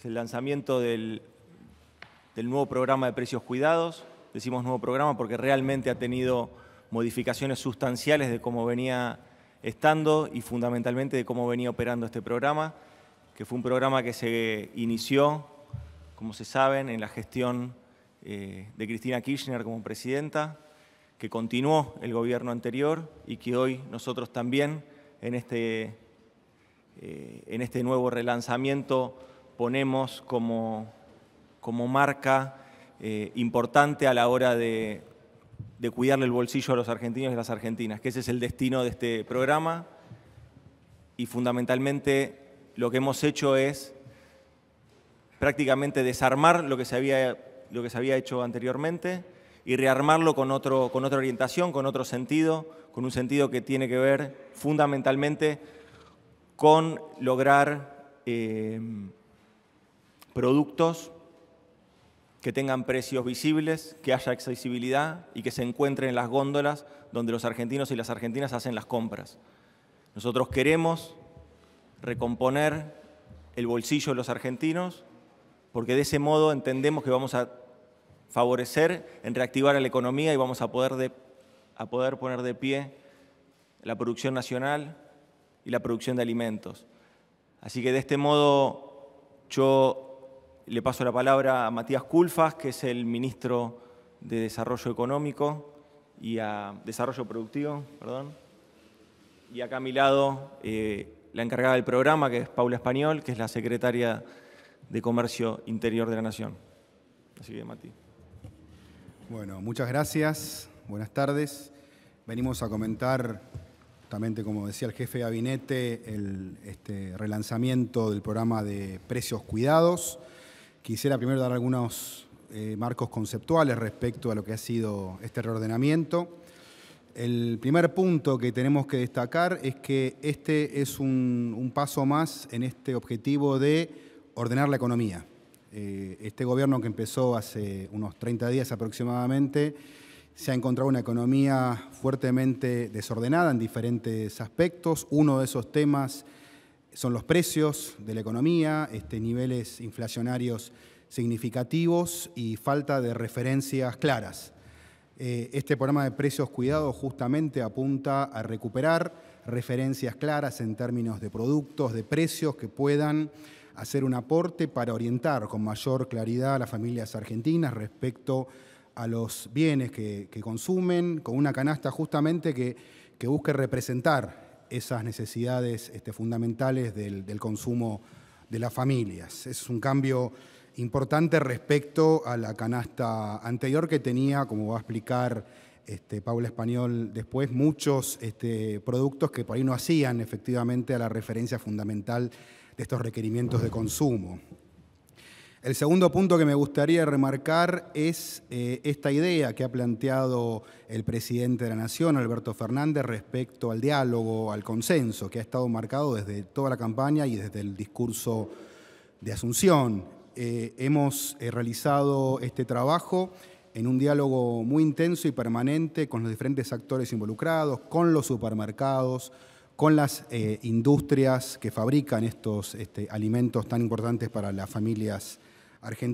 es el lanzamiento del, nuevo programa de precios cuidados. Decimos nuevo programa porque realmente ha tenido modificaciones sustanciales de cómo venía estando y fundamentalmente de cómo venía operando este programa, que fue un programa que se inició, como se saben, en la gestión eh, de Cristina Kirchner como presidenta, que continuó el gobierno anterior y que hoy nosotros también en este, eh, en este nuevo relanzamiento ponemos como, como marca eh, importante a la hora de, de cuidarle el bolsillo a los argentinos y las argentinas, que ese es el destino de este programa y fundamentalmente lo que hemos hecho es prácticamente desarmar lo que se había, lo que se había hecho anteriormente y rearmarlo con, otro, con otra orientación, con otro sentido, con un sentido que tiene que ver fundamentalmente con lograr eh, productos que tengan precios visibles, que haya accesibilidad y que se encuentren en las góndolas donde los argentinos y las argentinas hacen las compras. Nosotros queremos recomponer el bolsillo de los argentinos porque de ese modo entendemos que vamos a favorecer en reactivar a la economía y vamos a poder, a poder poner de pie la producción nacional y la producción de alimentos. Así que de este modo yo le paso la palabra a Matías Culfas, que es el ministro de Desarrollo Económico y a Desarrollo Productivo, perdón. Y acá a mi lado eh, la encargada del programa, que es Paula Español, que es la secretaria de Comercio Interior de la Nación. Así que, Mati. Bueno, muchas gracias. Buenas tardes. Venimos a comentar, justamente como decía el jefe de gabinete, el este, relanzamiento del programa de precios cuidados Quisiera primero dar algunos eh, marcos conceptuales respecto a lo que ha sido este reordenamiento. El primer punto que tenemos que destacar es que este es un, paso más en este objetivo de ordenar la economía. Eh, este gobierno que empezó hace unos 30 días aproximadamente se ha encontrado una economía fuertemente desordenada en diferentes aspectos. Uno de esos temas son los precios de la economía, este, niveles inflacionarios significativos y falta de referencias claras. Eh, este programa de precios cuidados justamente apunta a recuperar referencias claras en términos de productos, de precios que puedan hacer un aporte para orientar con mayor claridad a las familias argentinas respecto a los bienes que, consumen, con una canasta justamente que busque representar esas necesidades este, fundamentales del, consumo de las familias. Es un cambio importante respecto a la canasta anterior que tenía, como va a explicar este, Paula Español después, muchos este, productos que por ahí no hacían efectivamente a la referencia fundamental de estos requerimientos de consumo. El segundo punto que me gustaría remarcar es eh, esta idea que ha planteado el presidente de la Nación, Alberto Fernández, respecto al diálogo, al consenso, que ha estado marcado desde toda la campaña y desde el discurso de Asunción. Eh, hemos eh, realizado este trabajo en un diálogo muy intenso y permanente con los diferentes actores involucrados, con los supermercados, con las industrias que fabrican estos este, alimentos tan importantes para las familias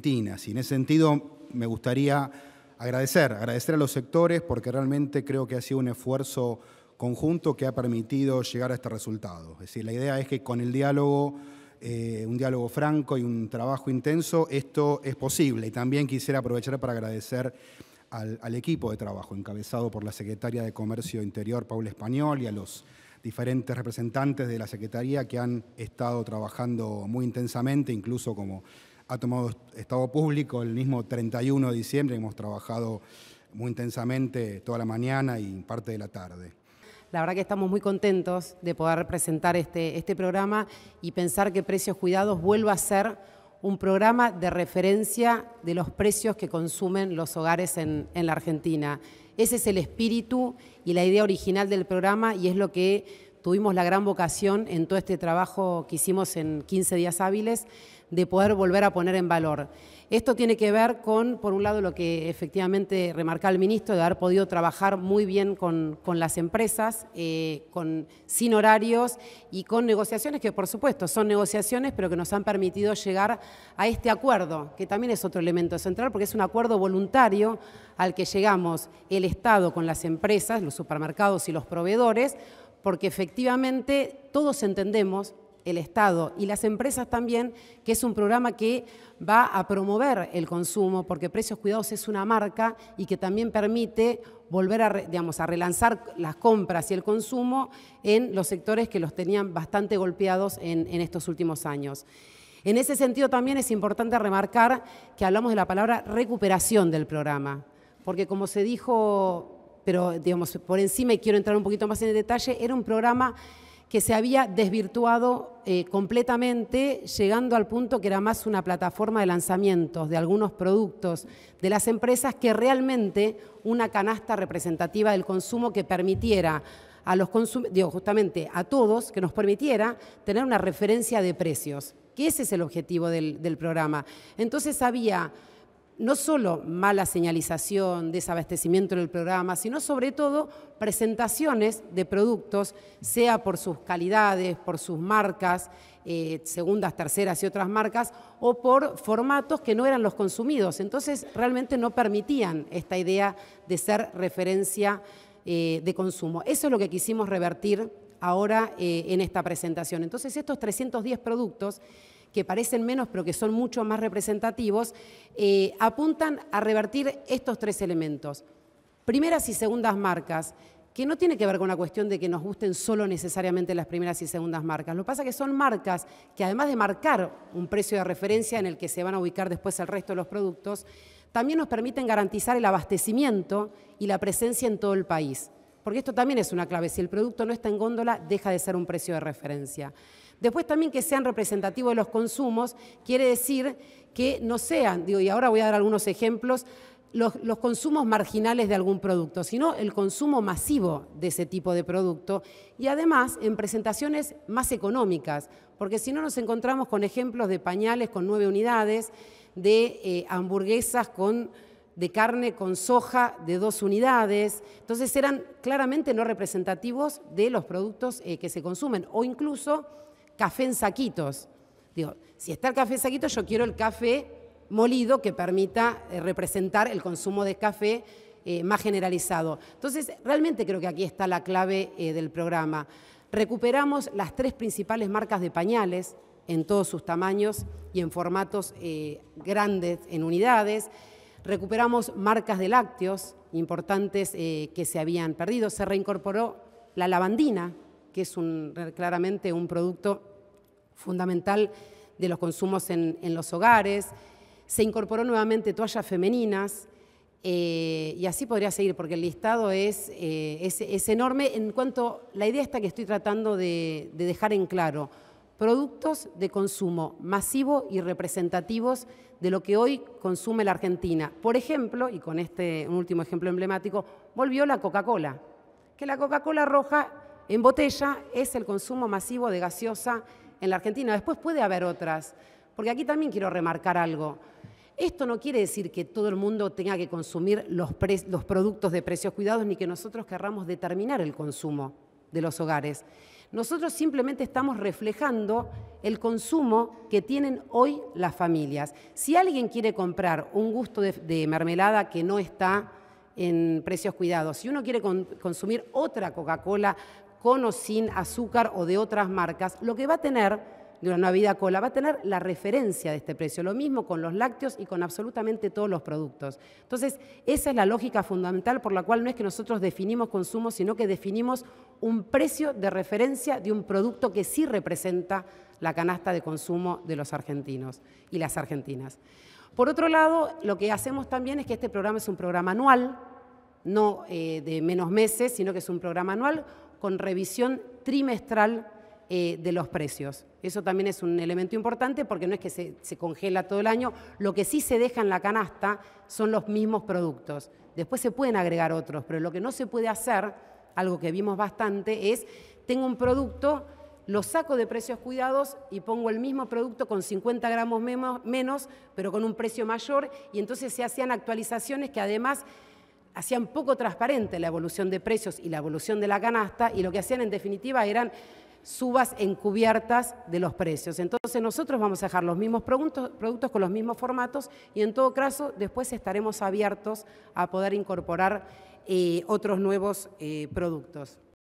y en ese sentido me gustaría agradecer, agradecer a los sectores porque realmente creo que ha sido un esfuerzo conjunto que ha permitido llegar a este resultado. Es decir, la idea es que con el diálogo, eh, un diálogo franco y un trabajo intenso, esto es posible. Y también quisiera aprovechar para agradecer al equipo de trabajo encabezado por la Secretaria de Comercio Interior, Paula Español, y a los diferentes representantes de la Secretaría que han estado trabajando muy intensamente, incluso como ha tomado estado público el mismo 31 de diciembre, hemos trabajado muy intensamente toda la mañana y parte de la tarde. La verdad que estamos muy contentos de poder presentar este, este programa y pensar que Precios Cuidados vuelva a ser un programa de referencia de los precios que consumen los hogares en, en la Argentina. Ese es el espíritu y la idea original del programa y es lo que tuvimos la gran vocación en todo este trabajo que hicimos en 15 días hábiles de poder volver a poner en valor. Esto tiene que ver con, por un lado, lo que efectivamente remarca el ministro, de haber podido trabajar muy bien con, las empresas, eh, con, sin horarios y con negociaciones que, por supuesto, son negociaciones, pero que nos han permitido llegar a este acuerdo, que también es otro elemento central, porque es un acuerdo voluntario al que llegamos el Estado con las empresas, los supermercados y los proveedores, porque efectivamente todos entendemos el Estado y las empresas también, que es un programa que va a promover el consumo, porque Precios Cuidados es una marca y que también permite volver a, digamos, a relanzar las compras y el consumo en los sectores que los tenían bastante golpeados en, en estos últimos años. En ese sentido también es importante remarcar que hablamos de la palabra recuperación del programa, porque como se dijo pero digamos, por encima, y quiero entrar un poquito más en el detalle, era un programa que se había desvirtuado eh, completamente, llegando al punto que era más una plataforma de lanzamientos de algunos productos de las empresas que realmente una canasta representativa del consumo que permitiera a los digo, justamente a todos, que nos permitiera tener una referencia de precios, que ese es el objetivo del programa. Entonces había no solo mala señalización, desabastecimiento del programa, sino sobre todo presentaciones de productos, sea por sus calidades, por sus marcas, eh, segundas, terceras y otras marcas, o por formatos que no eran los consumidos. Entonces realmente no permitían esta idea de ser referencia eh, de consumo. Eso es lo que quisimos revertir ahora eh, en esta presentación. Entonces estos 310 productos que parecen menos pero que son mucho más representativos, eh, apuntan a revertir estos tres elementos. Primeras y segundas marcas, que no tiene que ver con la cuestión de que nos gusten solo necesariamente las primeras y segundas marcas. Lo que pasa es que son marcas que además de marcar un precio de referencia en el que se van a ubicar después el resto de los productos, también nos permiten garantizar el abastecimiento y la presencia en todo el país. Porque esto también es una clave. Si el producto no está en góndola, deja de ser un precio de referencia. Después también que sean representativos de los consumos, quiere decir que no sean, digo, y ahora voy a dar algunos ejemplos, los, consumos marginales de algún producto, sino el consumo masivo de ese tipo de producto y además en presentaciones más económicas, porque si no nos encontramos con ejemplos de pañales con nueve unidades, de eh, hamburguesas con, de carne con soja de dos unidades, entonces eran claramente no representativos de los productos eh, que se consumen o incluso café en saquitos. Digo, si está el café en saquitos, yo quiero el café molido que permita eh, representar el consumo de café eh, más generalizado. Entonces, realmente creo que aquí está la clave eh, del programa. Recuperamos las tres principales marcas de pañales en todos sus tamaños y en formatos grandes, en unidades. Recuperamos marcas de lácteos importantes que se habían perdido. Se reincorporó la lavandina, que es un, claramente un producto fundamental de los consumos en, los hogares. Se incorporó nuevamente toallas femeninas. Eh, y así podría seguir, porque el listado eh, es, es, enorme en cuanto la idea está que estoy tratando de, de, dejar en claro. Productos de consumo masivo y representativos de lo que hoy consume la Argentina. Por ejemplo, y con este un último ejemplo emblemático, volvió la Coca-Cola, que la Coca-Cola roja en botella es el consumo masivo de gaseosa en la Argentina. Después puede haber otras, porque aquí también quiero remarcar algo. Esto no quiere decir que todo el mundo tenga que consumir los, productos de precios cuidados ni que nosotros querramos determinar el consumo de los hogares. Nosotros simplemente estamos reflejando el consumo que tienen hoy las familias. Si alguien quiere comprar un gusto de, mermelada que no está en precios cuidados, si uno quiere consumir otra Coca-Cola con o sin azúcar o de otras marcas, lo que va a tener de una vida cola va a tener la referencia de este precio. Lo mismo con los lácteos y con absolutamente todos los productos. Entonces, esa es la lógica fundamental por la cual no es que nosotros definimos consumo, sino que definimos un precio de referencia de un producto que sí representa la canasta de consumo de los argentinos y las argentinas. Por otro lado, lo que hacemos también es que este programa es un programa anual, no eh, de menos meses, sino que es un programa anual con revisión trimestral eh, de los precios. Eso también es un elemento importante porque no es que se, se, congela todo el año, lo que sí se deja en la canasta son los mismos productos. Después se pueden agregar otros, pero lo que no se puede hacer, algo que vimos bastante, es tengo un producto, lo saco de precios cuidados y pongo el mismo producto con 50 gramos menos, pero con un precio mayor y entonces se hacían actualizaciones que además hacían poco transparente la evolución de precios y la evolución de la canasta y lo que hacían en definitiva eran subas encubiertas de los precios. Entonces nosotros vamos a dejar los mismos productos, con los mismos formatos y en todo caso después estaremos abiertos a poder incorporar eh, otros nuevos eh, productos.